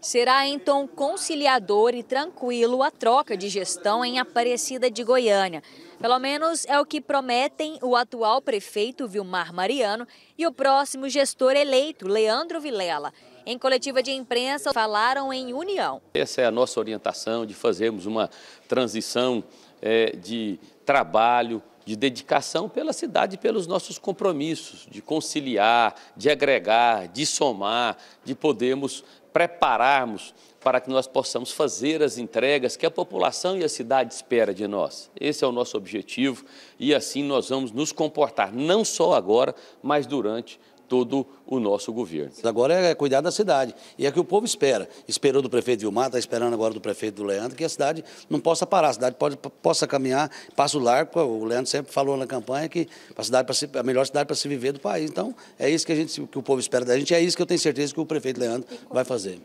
Será em então tom conciliador e tranquilo a troca de gestão em Aparecida de Goiânia. Pelo menos é o que prometem o atual prefeito Vilmar Mariano e o próximo gestor eleito, Leandro Vilela. Em coletiva de imprensa, falaram em união. Essa é a nossa orientação de fazermos uma transição é, de trabalho, de dedicação pela cidade e pelos nossos compromissos, de conciliar, de agregar, de somar, de podermos prepararmos para que nós possamos fazer as entregas que a população e a cidade espera de nós. Esse é o nosso objetivo e assim nós vamos nos comportar, não só agora, mas durante todo o nosso governo. Agora é cuidar da cidade. E é que o povo espera. Esperou do prefeito Vilmar, está esperando agora do prefeito Leandro, que a cidade não possa parar, a cidade pode, possa caminhar, o largo. O Leandro sempre falou na campanha que a, cidade, a melhor cidade para se viver do país. Então, é isso que, a gente, que o povo espera da gente, é isso que eu tenho certeza que o prefeito Leandro vai fazer.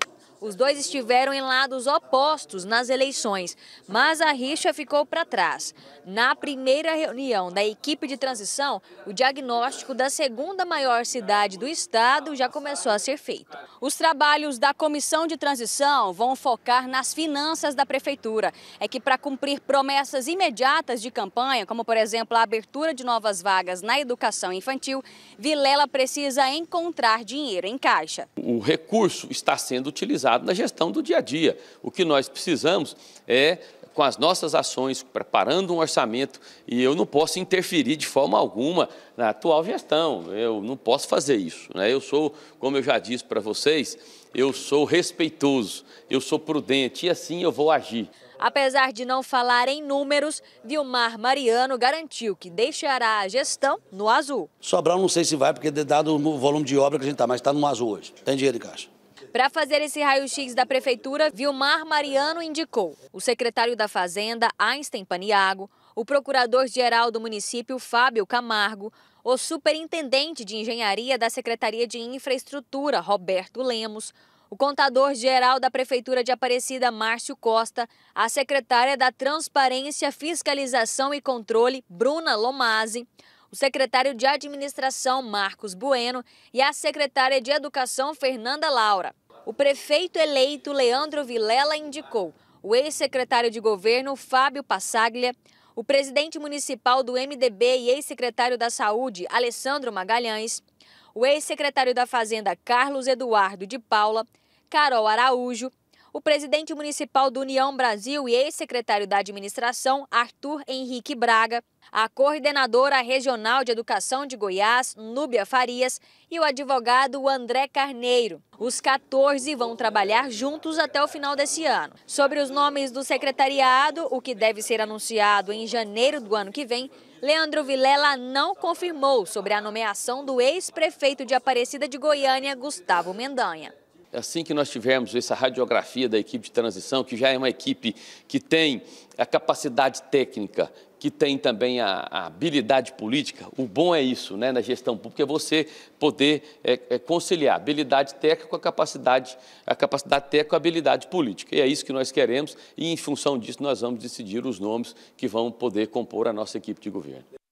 Os dois estiveram em lados opostos nas eleições, mas a rixa ficou para trás. Na primeira reunião da equipe de transição, o diagnóstico da segunda maior cidade do estado já começou a ser feito. Os trabalhos da comissão de transição vão focar nas finanças da prefeitura. É que para cumprir promessas imediatas de campanha, como por exemplo a abertura de novas vagas na educação infantil, Vilela precisa encontrar dinheiro em caixa. O recurso está sendo utilizado resultado na gestão do dia a dia. O que nós precisamos é com as nossas ações, preparando um orçamento, e eu não posso interferir de forma alguma na atual gestão, eu não posso fazer isso. Né? Eu sou, como eu já disse para vocês, eu sou respeitoso, eu sou prudente e assim eu vou agir. Apesar de não falar em números, Vilmar Mariano garantiu que deixará a gestão no azul. Sobral não sei se vai, porque dado o volume de obra que a gente está, mas está no azul hoje. Tem dinheiro de caixa. Para fazer esse raio-x da Prefeitura, Vilmar Mariano indicou o secretário da Fazenda, Einstein Paniago, o procurador-geral do município, Fábio Camargo, o superintendente de engenharia da Secretaria de Infraestrutura, Roberto Lemos, o contador-geral da Prefeitura de Aparecida, Márcio Costa, a secretária da Transparência, Fiscalização e Controle, Bruna Lomazzi, o secretário de Administração, Marcos Bueno, e a secretária de Educação, Fernanda Laura. O prefeito eleito Leandro Vilela indicou o ex-secretário de governo Fábio Passaglia, o presidente municipal do MDB e ex-secretário da Saúde Alessandro Magalhães, o ex-secretário da Fazenda Carlos Eduardo de Paula, Carol Araújo o presidente municipal do União Brasil e ex-secretário da administração, Arthur Henrique Braga, a coordenadora regional de educação de Goiás, Núbia Farias, e o advogado André Carneiro. Os 14 vão trabalhar juntos até o final desse ano. Sobre os nomes do secretariado, o que deve ser anunciado em janeiro do ano que vem, Leandro Vilela não confirmou sobre a nomeação do ex-prefeito de Aparecida de Goiânia, Gustavo Mendanha assim que nós tivermos essa radiografia da equipe de transição, que já é uma equipe que tem a capacidade técnica, que tem também a, a habilidade política, o bom é isso né, na gestão pública, é você poder é, é conciliar habilidade técnica com a capacidade, a capacidade técnica com a habilidade política. E é isso que nós queremos e, em função disso, nós vamos decidir os nomes que vão poder compor a nossa equipe de governo.